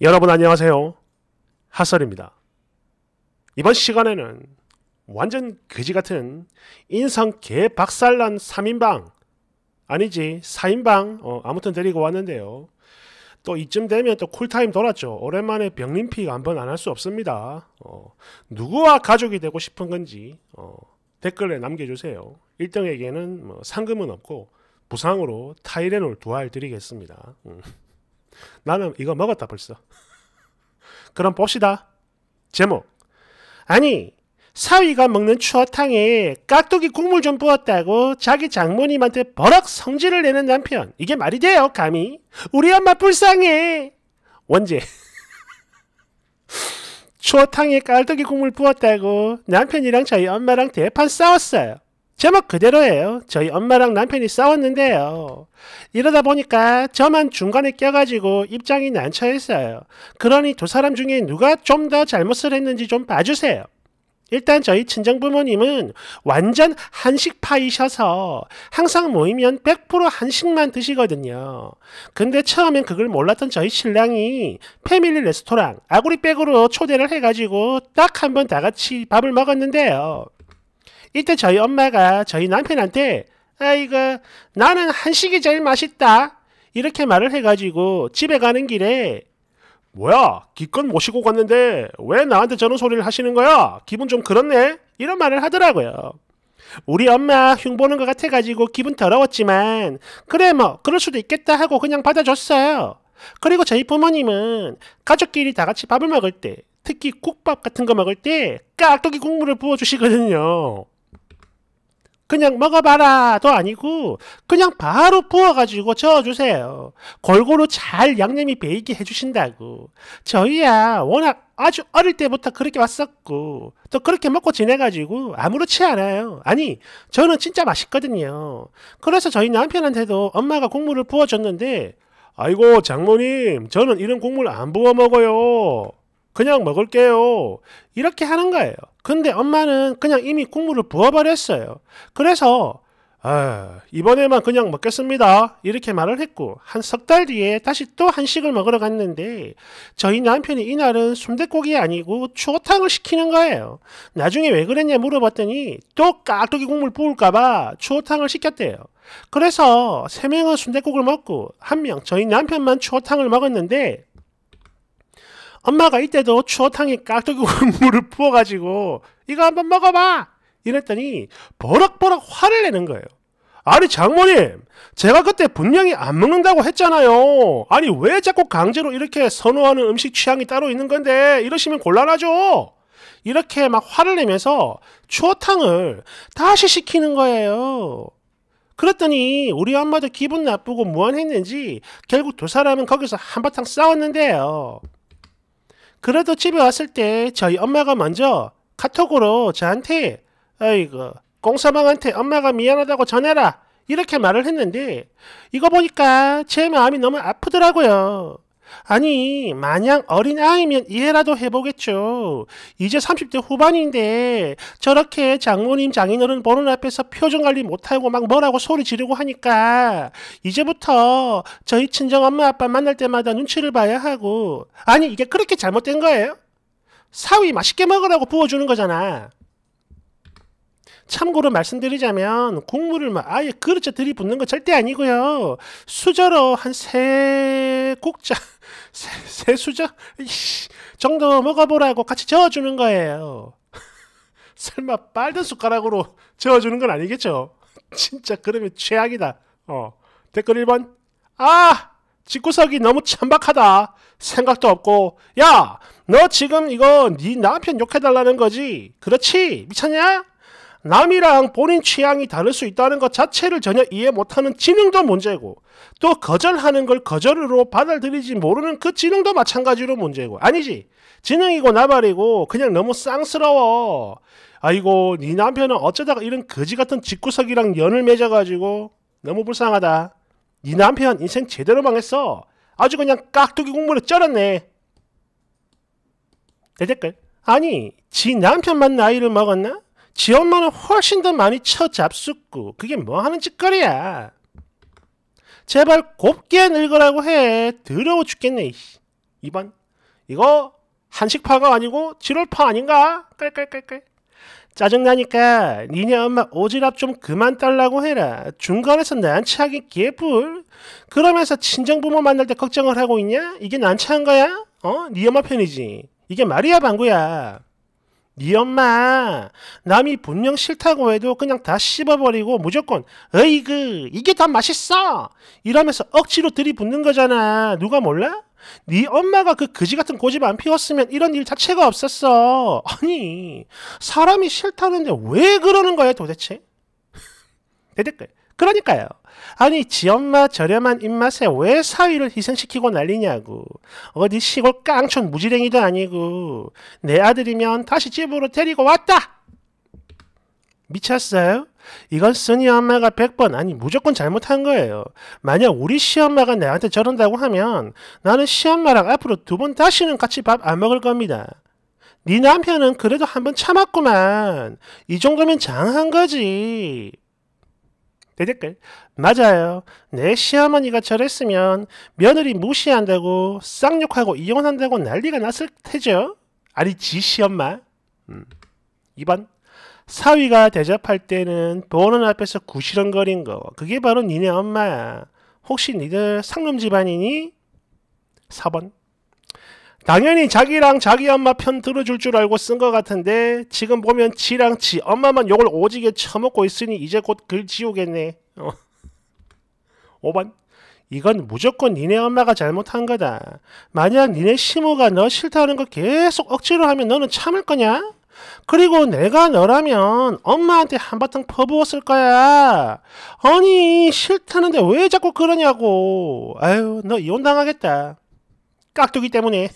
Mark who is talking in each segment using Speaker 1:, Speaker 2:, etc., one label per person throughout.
Speaker 1: 여러분 안녕하세요. 하설입니다 이번 시간에는 완전 거지 같은 인성 개 박살난 3인방 아니지 4인방 어, 아무튼 데리고 왔는데요. 또 이쯤 되면 또 쿨타임 돌았죠. 오랜만에 병림픽 한번 안 할 수 없습니다. 어, 누구와 가족이 되고 싶은 건지 어, 댓글에 남겨주세요. 1등에게는 뭐 상금은 없고 부상으로 타이레놀 두 알 드리겠습니다. 음. 나는 이거 먹었다 벌써. 그럼 봅시다. 제목. 아니, 사위가 먹는 추어탕에 깍두기 국물 좀 부었다고 자기 장모님한테 버럭 성질을 내는 남편. 이게 말이 돼요, 감히? 우리 엄마 불쌍해. 원제. 추어탕에 깍두기 국물 부었다고 남편이랑 저희 엄마랑 대판 싸웠어요. 제목 그대로예요. 저희 엄마랑 남편이 싸웠는데요. 이러다 보니까 저만 중간에 껴가지고 입장이 난처했어요. 그러니 두 사람 중에 누가 좀 더 잘못을 했는지 좀 봐주세요. 일단 저희 친정 부모님은 완전 한식파이셔서 항상 모이면 100% 한식만 드시거든요. 근데 처음엔 그걸 몰랐던 저희 신랑이 패밀리 레스토랑 아구리백으로 초대를 해가지고 딱 한번 다 같이 밥을 먹었는데요. 이때 저희 엄마가 저희 남편한테 아이가 나는 한식이 제일 맛있다 이렇게 말을 해가지고 집에 가는 길에 뭐야 기껏 모시고 갔는데 왜 나한테 저런 소리를 하시는 거야 기분 좀 그렇네 이런 말을 하더라고요 우리 엄마 흉 보는 것 같아가지고 기분 더러웠지만 그래 뭐 그럴 수도 있겠다 하고 그냥 받아줬어요 그리고 저희 부모님은 가족끼리 다 같이 밥을 먹을 때 특히 국밥 같은 거 먹을 때 깍두기 국물을 부어주시거든요 그냥 먹어봐라도 아니고 그냥 바로 부어가지고 저어주세요. 골고루 잘 양념이 배이게 해주신다고. 저희야 워낙 아주 어릴 때부터 그렇게 왔었고 또 그렇게 먹고 지내가지고 아무렇지 않아요. 아니 저는 진짜 맛있거든요. 그래서 저희 남편한테도 엄마가 국물을 부어줬는데 아이고 장모님 저는 이런 국물 안 부어 먹어요. 그냥 먹을게요. 이렇게 하는 거예요. 근데 엄마는 그냥 이미 국물을 부어버렸어요. 그래서 아, 이번에만 그냥 먹겠습니다. 이렇게 말을 했고 한 석 달 뒤에 다시 또 한식을 먹으러 갔는데 저희 남편이 이날은 순대국이 아니고 추어탕을 시키는 거예요. 나중에 왜 그랬냐 물어봤더니 또 깍두기 국물 부을까봐 추어탕을 시켰대요. 그래서 세 명은 순대국을 먹고 한 명 저희 남편만 추어탕을 먹었는데 엄마가 이때도 추어탕에 깍두기 국물을 부어가지고 이거 한번 먹어봐 이랬더니 버럭버럭 화를 내는 거예요. 아니 장모님 제가 그때 분명히 안 먹는다고 했잖아요. 아니 왜 자꾸 강제로 이렇게 선호하는 음식 취향이 따로 있는 건데 이러시면 곤란하죠. 이렇게 막 화를 내면서 추어탕을 다시 시키는 거예요. 그랬더니 우리 엄마도 기분 나쁘고 무안했는지 결국 두 사람은 거기서 한바탕 싸웠는데요. 그래도 집에 왔을 때 저희 엄마가 먼저 카톡으로 저한테 아이고 공사방한테 엄마가 미안하다고 전해라 이렇게 말을 했는데 이거 보니까 제 마음이 너무 아프더라고요. 아니 마냥 어린아이면 이해라도 해보겠죠. 이제 30대 후반인데 저렇게 장모님 장인어른 보는 앞에서 표정관리 못하고 막 뭐라고 소리 지르고 하니까 이제부터 저희 친정엄마 아빠 만날 때마다 눈치를 봐야 하고 아니 이게 그렇게 잘못된 거예요? 사위 맛있게 먹으라고 부어주는 거잖아. 참고로 말씀드리자면 국물을 막 아예 그릇에 들이붓는 거 절대 아니고요. 수저로 한 세 국자 세, 세 수저 정도 먹어보라고 같이 저어주는 거예요. 설마 빨간 숟가락으로 저어주는 건 아니겠죠? 진짜 그러면 최악이다. 어 댓글 1번 아 집구석이 너무 천박하다. 생각도 없고 야너 지금 이거 네 남편 욕해달라는 거지. 그렇지 미쳤냐? 남이랑 본인 취향이 다를 수 있다는 것 자체를 전혀 이해 못하는 지능도 문제고 또 거절하는 걸 거절으로 받아들이지 모르는 그 지능도 마찬가지로 문제고 아니지 지능이고 나발이고 그냥 너무 쌍스러워 아이고 네 남편은 어쩌다가 이런 거지 같은 직구석이랑 연을 맺어가지고 너무 불쌍하다 네 남편 인생 제대로 망했어 아주 그냥 깍두기 국물에 쩔었네 대댓글 아니 지 남편만 나이를 먹었나? 지 엄마는 훨씬 더 많이 쳐잡숫고 그게 뭐 하는 짓거리야. 제발 곱게 늙으라고 해. 더러워 죽겠네. 이번 이거 한식파가 아니고 지롤파 아닌가? 깔깔깔깔. 짜증나니까 니네 엄마 오지랖 좀 그만 달라고 해라. 중간에서 난처하기 개뿔. 그러면서 친정부모 만날 때 걱정을 하고 있냐? 이게 난처한 거야? 어? 니네 엄마 편이지. 이게 말이야 방구야. 네 엄마 남이 분명 싫다고 해도 그냥 다 씹어버리고 무조건 어이그 이게 다 맛있어 이러면서 억지로 들이붓는 거잖아 누가 몰라? 네 엄마가 그거지 같은 고집 안 피웠으면 이런 일 자체가 없었어 아니 사람이 싫다는데 왜 그러는 거야 도대체? 대댓글 그러니까요 아니 지엄마 저렴한 입맛에 왜 사위를 희생시키고 난리냐고. 어디 시골 깡촌 무지랭이도 아니고 내 아들이면 다시 집으로 데리고 왔다. 미쳤어요? 이건 쓰니 엄마가 100번 아니 무조건 잘못한 거예요. 만약 우리 시엄마가 나한테 저런다고 하면 나는 시엄마랑 앞으로 두 번 다시는 같이 밥 안 먹을 겁니다. 네 남편은 그래도 한 번 참았구만. 이 정도면 장한 거지. 대댓글 맞아요. 내 시어머니가 저랬으면 며느리 무시한다고 쌍욕하고 이혼한다고 난리가 났을 테죠. 아니 지시엄마. 음. 2번 사위가 대접할 때는 보는 앞에서 구시렁거린 거 그게 바로 니네 엄마야. 혹시 니들 상놈 집안이니? 4번 당연히 자기랑 자기 엄마 편 들어줄 줄 알고 쓴 것 같은데 지금 보면 지랑 지 엄마만 욕을 오지게 처먹고 있으니 이제 곧 글 지우겠네. 어. 5번 이건 무조건 니네 엄마가 잘못한 거다. 만약 니네 시모가 너 싫다는 거 계속 억지로 하면 너는 참을 거냐? 그리고 내가 너라면 엄마한테 한바탕 퍼부었을 거야. 아니 싫다는데 왜 자꾸 그러냐고. 아유 너 이혼당하겠다. 깍두기 때문에.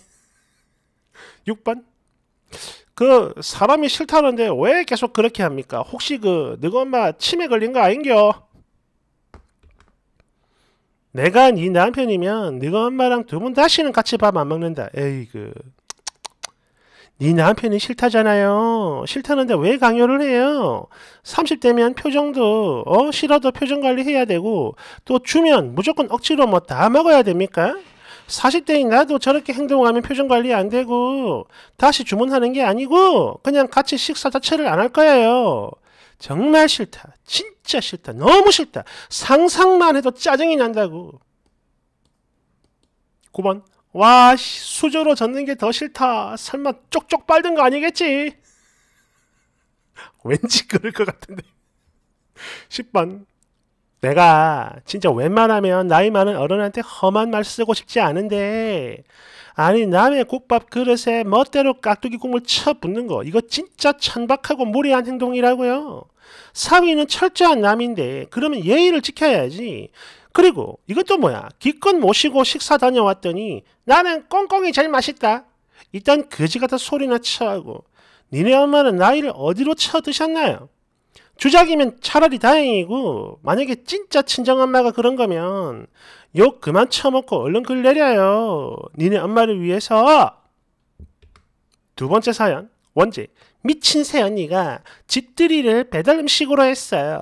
Speaker 1: 6번. 그 사람이 싫다는데 왜 계속 그렇게 합니까? 혹시 그 너가 엄마 치매 걸린 거 아닌겨? 내가 네 남편이면 너가 엄마랑 두 분 다시는 같이 밥 안 먹는다. 에이 그. 네 남편이 싫다잖아요. 싫다는데 왜 강요를 해요? 30대면 표정도 어 싫어도 표정 관리해야 되고 또 주면 무조건 억지로 뭐 다 먹어야 됩니까? 40대인가도 저렇게 행동하면 표정 관리 안 되고 다시 주문하는 게 아니고 그냥 같이 식사 자체를 안 할 거예요. 정말 싫다. 진짜 싫다. 너무 싫다. 상상만 해도 짜증이 난다고. 9번. 와, 수저로 젓는 게 더 싫다. 설마 쪽쪽 빨던 거 아니겠지? 왠지 그럴 것 같은데. 10번. 내가 진짜 웬만하면 나이 많은 어른한테 험한 말 쓰고 싶지 않은데 아니 남의 국밥 그릇에 멋대로 깍두기 국물 쳐붓는 거 이거 진짜 천박하고 무례한 행동이라고요. 사위는 철저한 남인데 그러면 예의를 지켜야지. 그리고 이것도 뭐야 기껏 모시고 식사 다녀왔더니 나는 꽁꽁이 제일 맛있다. 일단 거지 같은 소리나 쳐하고 니네 엄마는 나이를 어디로 쳐드셨나요? 주작이면 차라리 다행이고 만약에 진짜 친정엄마가 그런 거면 욕 그만 쳐먹고 얼른 글 내려요. 니네 엄마를 위해서 두 번째 사연 원제 미친 새언니가 집들이를 배달음식으로 했어요.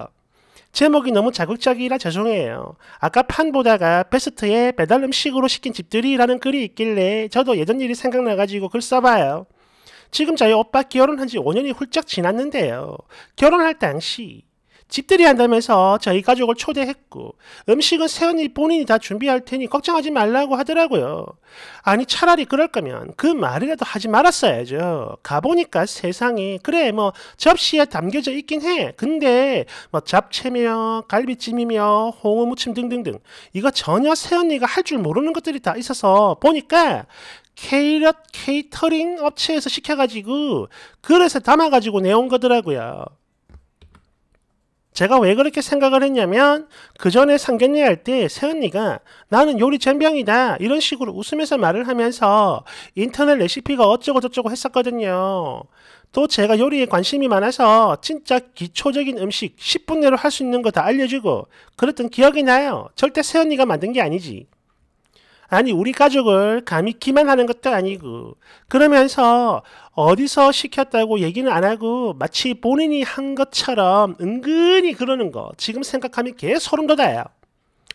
Speaker 1: 제목이 너무 자극적이라 죄송해요. 아까 판 보다가 베스트에 배달 음식으로 시킨 집들이라는 글이 있길래 저도 예전 일이 생각나가지고 글 써봐요. 지금 저희 오빠 결혼한 지 5년이 훌쩍 지났는데요. 결혼할 당시 집들이 한다면서 저희 가족을 초대했고 음식은 세연이 본인이 다 준비할 테니 걱정하지 말라고 하더라고요. 아니 차라리 그럴 거면 그 말이라도 하지 말았어야죠. 가보니까 세상이 그래 뭐 접시에 담겨져 있긴 해. 근데 뭐 잡채며 갈비찜이며 홍어무침 등등등 이거 전혀 세연이가 할 줄 모르는 것들이 다 있어서 보니까 케이럿 케이터링 업체에서 시켜가지고 그릇에 담아가지고 내온 거더라고요. 제가 왜 그렇게 생각을 했냐면 그 전에 상견례 할때 세언니가 나는 요리 젬병이다 이런 식으로 웃으면서 말을 하면서 인터넷 레시피가 어쩌고 저쩌고 했었거든요. 또 제가 요리에 관심이 많아서 진짜 기초적인 음식 10분 내로 할 수 있는 거 다 알려주고 그랬던 기억이 나요. 절대 세언니가 만든 게 아니지. 아니 우리 가족을 가미키만 하는 것도 아니고 그러면서 어디서 시켰다고 얘기는 안 하고 마치 본인이 한 것처럼 은근히 그러는 거 지금 생각하면 개 소름 돋아요.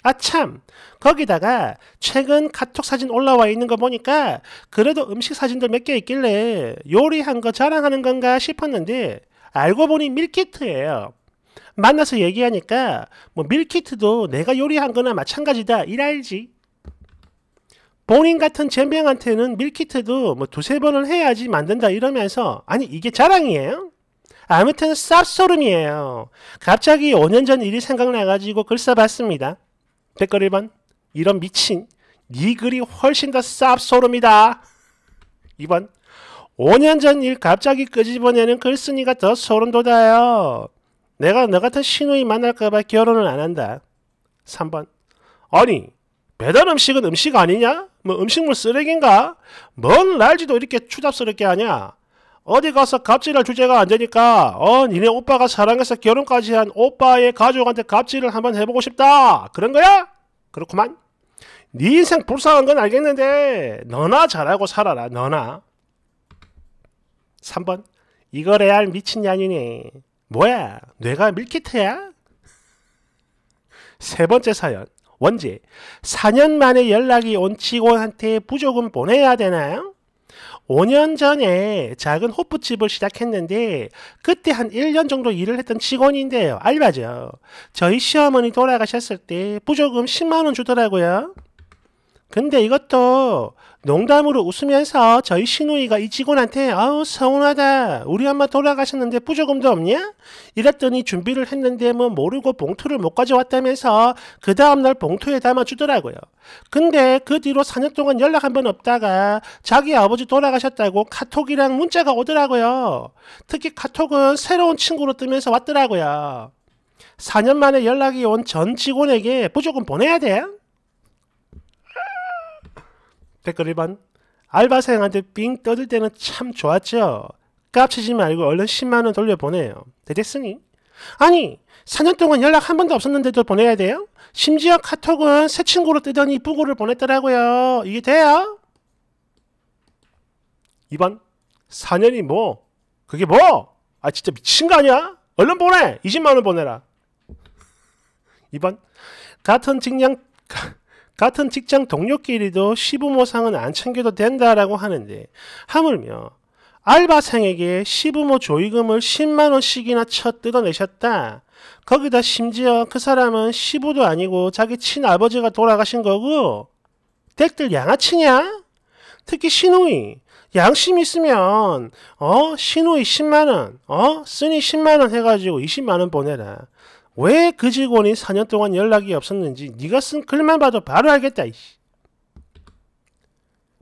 Speaker 1: 아 참 거기다가 최근 카톡 사진 올라와 있는 거 보니까 그래도 음식 사진들 몇 개 있길래 요리한 거 자랑하는 건가 싶었는데 알고 보니 밀키트예요. 만나서 얘기하니까 뭐 밀키트도 내가 요리한 거나 마찬가지다 이랄지 본인 같은 젬병한테는 밀키트도 뭐 두세 번을 해야지 만든다 이러면서 아니 이게 자랑이에요? 아무튼 쌉소름이에요. 갑자기 5년 전 일이 생각나가지고 글 써봤습니다. 댓글 1번 이런 미친 니 네 글이 훨씬 더 쌉소름이다. 2번 5년 전 일 갑자기 끄집어내는 글쓴이가더 소름 돋아요. 내가 너 같은 신우이 만날까봐 결혼을 안 한다. 3번 아니 배달 음식은 음식 아니냐? 뭐 음식물 쓰레기인가? 뭔 날지도 이렇게 추잡스럽게 하냐? 어디 가서 갑질할 주제가 안 되니까 어 니네 오빠가 사랑해서 결혼까지 한 오빠의 가족한테 갑질을 한번 해보고 싶다 그런 거야? 그렇구만 네 인생 불쌍한 건 알겠는데 너나 잘하고 살아라 너나 3번 이거 레알 미친년이니 뭐야 뇌가 밀키트야? 세 번째 사연 원제 4년 만에 연락이 온 직원한테 부족은 보내야 되나요? 5년 전에 작은 호프집을 시작했는데 그때 한 1년 정도 일을 했던 직원인데요. 알바죠. 저희 시어머니 돌아가셨을 때 부조금 10만 원 주더라고요. 근데 이것도 농담으로 웃으면서 저희 시누이가이 직원한테 아우 서운하다 우리 엄마 돌아가셨는데 부조금도 없냐? 이랬더니 준비를 했는데 뭐 모르고 봉투를 못 가져왔다면서 그 다음날 봉투에 담아주더라고요. 근데 그 뒤로 4년 동안 연락 한 번 없다가 자기 아버지 돌아가셨다고 카톡이랑 문자가 오더라고요. 특히 카톡은 새로운 친구로 뜨면서 왔더라고요. 4년 만에 연락이 온 전 직원에게 부조금 보내야 돼요? 댓글 1번 알바생한테 빙 떠들 때는 참 좋았죠. 깝치지 말고 얼른 10만원 돌려보내요. 대됐으니? 아니 4년 동안 연락 한 번도 없었는데도 보내야 돼요? 심지어 카톡은 새 친구로 뜨더니 부고를 보냈더라고요. 이게 돼요? 2번 4년이 뭐? 그게 뭐? 아 진짜 미친 거 아니야? 얼른 보내! 20만원 보내라. 2번 같은 직장 같은 직장 동료끼리도 시부모상은 안 챙겨도 된다라고 하는데 하물며 알바생에게 시부모 조의금을 10만원씩이나 쳐 뜯어내셨다. 거기다 심지어 그 사람은 시부도 아니고 자기 친아버지가 돌아가신 거고 댁들 양아치냐? 특히 신우이 양심 있으면 어신우이 10만원 어 쓰니 10만원 해가지고 20만원 보내라 왜그 직원이 4년 동안 연락이 없었는지 네가 쓴 글만 봐도 바로 알겠다. 이씨.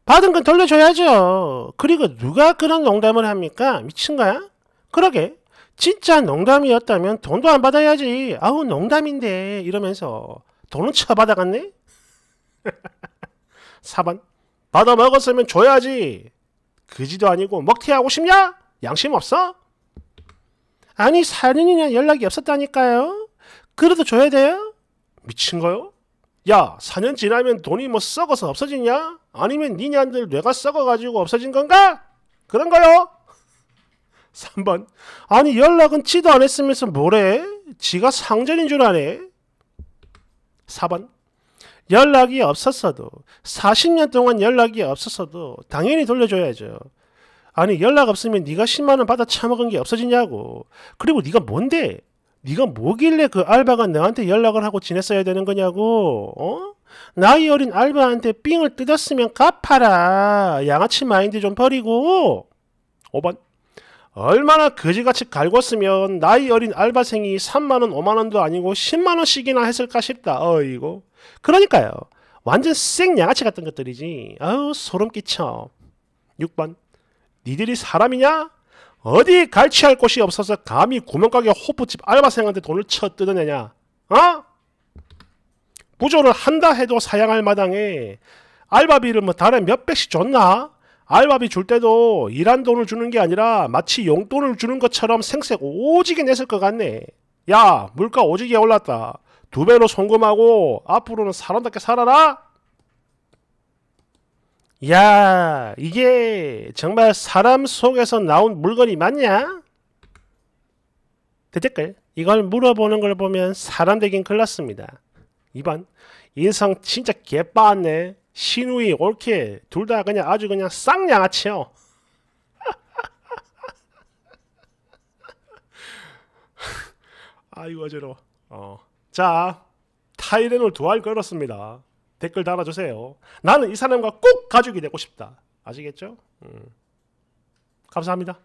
Speaker 1: 받은 건 돌려줘야죠. 그리고 누가 그런 농담을 합니까? 미친 거야? 그러게. 진짜 농담이었다면 돈도 안 받아야지. 아우 농담인데 이러면서 돈은 쳐받아갔네? 4번 받아먹었으면 줘야지. 그지도 아니고 먹튀하고 싶냐? 양심 없어? 아니 살인이냐 연락이 없었다니까요. 그래도 줘야 돼요? 미친 거요? 야 4년 지나면 돈이 뭐 썩어서 없어지냐? 아니면 니네들 뇌가 썩어가지고 없어진 건가? 그런 거요? 3번 아니 연락은 지도 안 했으면서 뭐래? 지가 상전인 줄 아네? 4번 연락이 없었어도 40년 동안 연락이 없었어도 당연히 돌려줘야죠. 아니 연락 없으면 네가 10만 원 받아 처먹은 게 없어지냐고. 그리고 네가 뭔데? 네가 뭐길래 그 알바가 너한테 연락을 하고 지냈어야 되는 거냐고. 어? 나이 어린 알바한테 삥을 뜯었으면 갚아라. 양아치 마인드 좀 버리고. 5번. 얼마나 거지같이 갈궜으면 나이 어린 알바생이 3만원, 5만원도 아니고 10만원씩이나 했을까 싶다. 어이고. 그러니까요. 완전 쌩 양아치 같은 것들이지. 아우, 소름 끼쳐. 6번. 니들이 사람이냐? 어디 갈치할 곳이 없어서 감히 구멍가게 호프집 알바생한테 돈을 쳐 뜯어내냐? 어? 구조를 한다 해도 사양할 마당에 알바비를 뭐 달에 몇백씩 줬나? 알바비 줄 때도 일한 돈을 주는 게 아니라 마치 용돈을 주는 것처럼 생색 오지게 냈을 것 같네. 야 물가 오지게 올랐다. 두 배로 송금하고 앞으로는 사람답게 살아라? 야, 이게 정말 사람 속에서 나온 물건이 맞냐? 대댓글. 이걸 물어보는 걸 보면 사람 되긴 글렀습니다. 2번. 인성 진짜 개빠네. 았 신우이, 올케. 둘 다 그냥 아주 그냥 쌍양아치요. 아이고, 어지러 어. 자, 타이레놀 두알 걸었습니다. 댓글 달아주세요. 나는 이 사람과 꼭 가족이 되고 싶다. 아시겠죠? 음. 감사합니다.